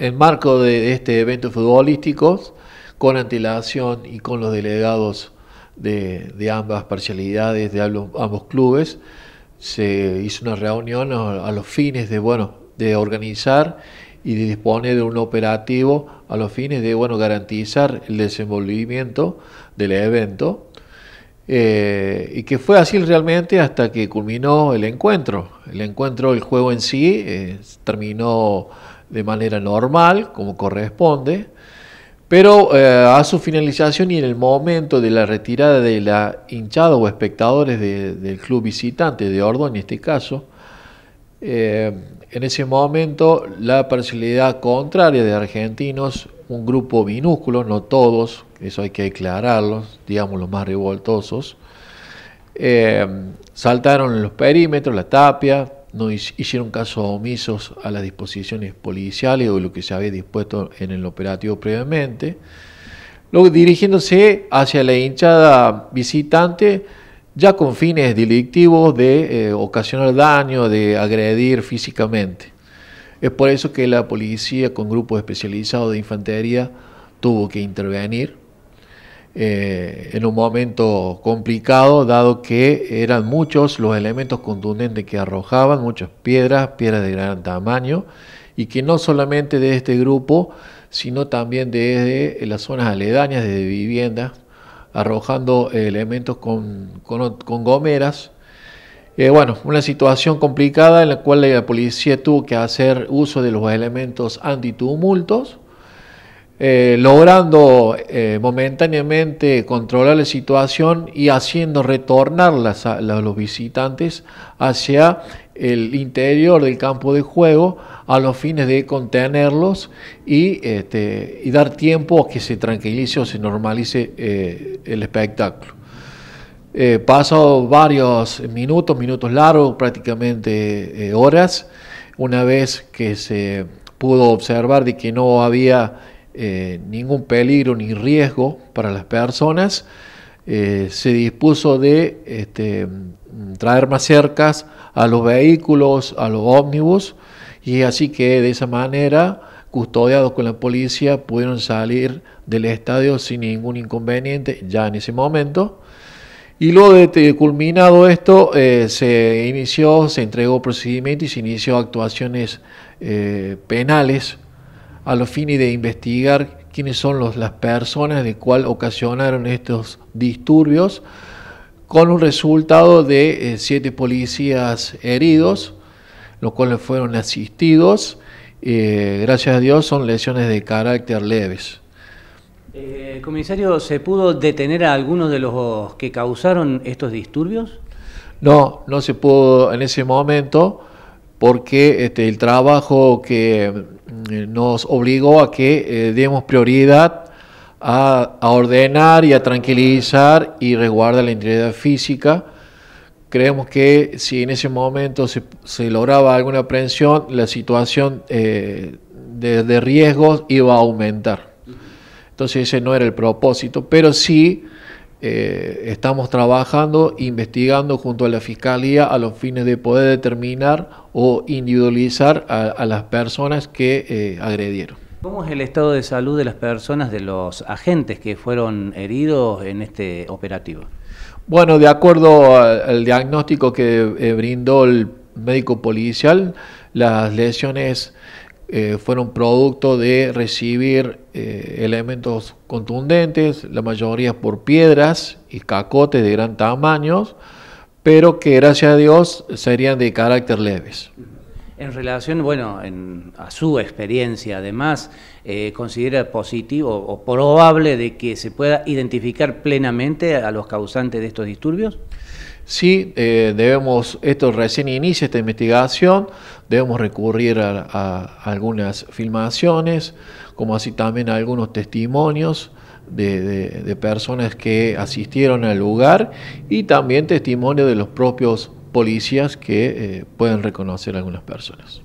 En marco de este evento futbolístico, con antelación y con los delegados de, ambas parcialidades, de ambos, clubes, se hizo una reunión a, los fines de, bueno, de organizar y de disponer de un operativo a los fines de bueno, garantizar el desenvolvimiento del evento. Eh, y que fue así realmente hasta que culminó el encuentro. El encuentro, el juego en sí, eh, terminó de manera normal, como corresponde, pero eh, a su finalización y en el momento de la retirada de la hinchada o espectadores del club visitante, de Ordón, en este caso, eh, en ese momento la parcialidad contraria de argentinos, un grupo minúsculo, no todos, eso hay que aclararlo, digamos los más revoltosos, eh, saltaron los perímetros, la tapia, no hicieron caso omisos a las disposiciones policiales o lo que se había dispuesto en el operativo previamente, luego dirigiéndose hacia la hinchada visitante ya con fines delictivos de eh, ocasionar daño, de agredir físicamente. Es por eso que la policía con grupos especializados de infantería tuvo que intervenir eh, en un momento complicado, dado que eran muchos los elementos contundentes que arrojaban, muchas piedras, piedras de gran tamaño, y que no solamente de este grupo, sino también desde las zonas aledañas, desde viviendas, arrojando elementos con, con, gomeras. Eh, bueno, una situación complicada en la cual la policía tuvo que hacer uso de los elementos antitumultos eh, logrando eh, momentáneamente controlar la situación y haciendo retornar a los visitantes hacia el interior del campo de juego a los fines de contenerlos y, este, dar tiempo a que se tranquilice o se normalice eh, el espectáculo. pasó varios minutos, minutos largos, prácticamente horas, una vez que se pudo observar de que no había eh, ningún peligro ni riesgo para las personas, eh, se dispuso de este, traer más cercas a los vehículos, a los ómnibus, y así que de esa manera, custodiados con la policía, pudieron salir del estadio sin ningún inconveniente ya en ese momento. Y luego de culminado esto, eh, se inició, se entregó procedimiento y se inició actuaciones penales a los fines de investigar quiénes son las personas de cuál ocasionaron estos disturbios, con un resultado de eh, siete policías heridos, los cuales fueron asistidos. Eh, gracias a Dios son lesiones de carácter leves. Eh, comisario, ¿se pudo detener a algunos de los que causaron estos disturbios? No, no se pudo en ese momento porque este, el trabajo que eh, nos obligó a que eh, demos prioridad a, ordenar y a tranquilizar y resguardar la integridad física. Creemos que si en ese momento se, lograba alguna aprehensión, la situación eh, de, de riesgos iba a aumentar. Entonces ese no era el propósito, pero sí eh, estamos trabajando, investigando junto a la Fiscalía a los fines de poder determinar o individualizar a, las personas que eh, agredieron. ¿Cómo es el estado de salud de las personas, de los agentes que fueron heridos en este operativo? Bueno, de acuerdo al diagnóstico que eh, brindó el médico policial, las lesiones eh, fueron producto de recibir eh, elementos contundentes, la mayoría por piedras y cacotes de gran tamaño, pero que gracias a Dios serían de carácter leves. En relación, bueno, a su experiencia, además, eh, considera positivo o probable de que se pueda identificar plenamente a los causantes de estos disturbios? Sí, eh, debemos, esto recién inicia esta investigación, debemos recurrir a, algunas filmaciones, como así también a algunos testimonios. De, de personas que asistieron al lugar y también testimonio de los propios policías que eh, pueden reconocer a algunas personas.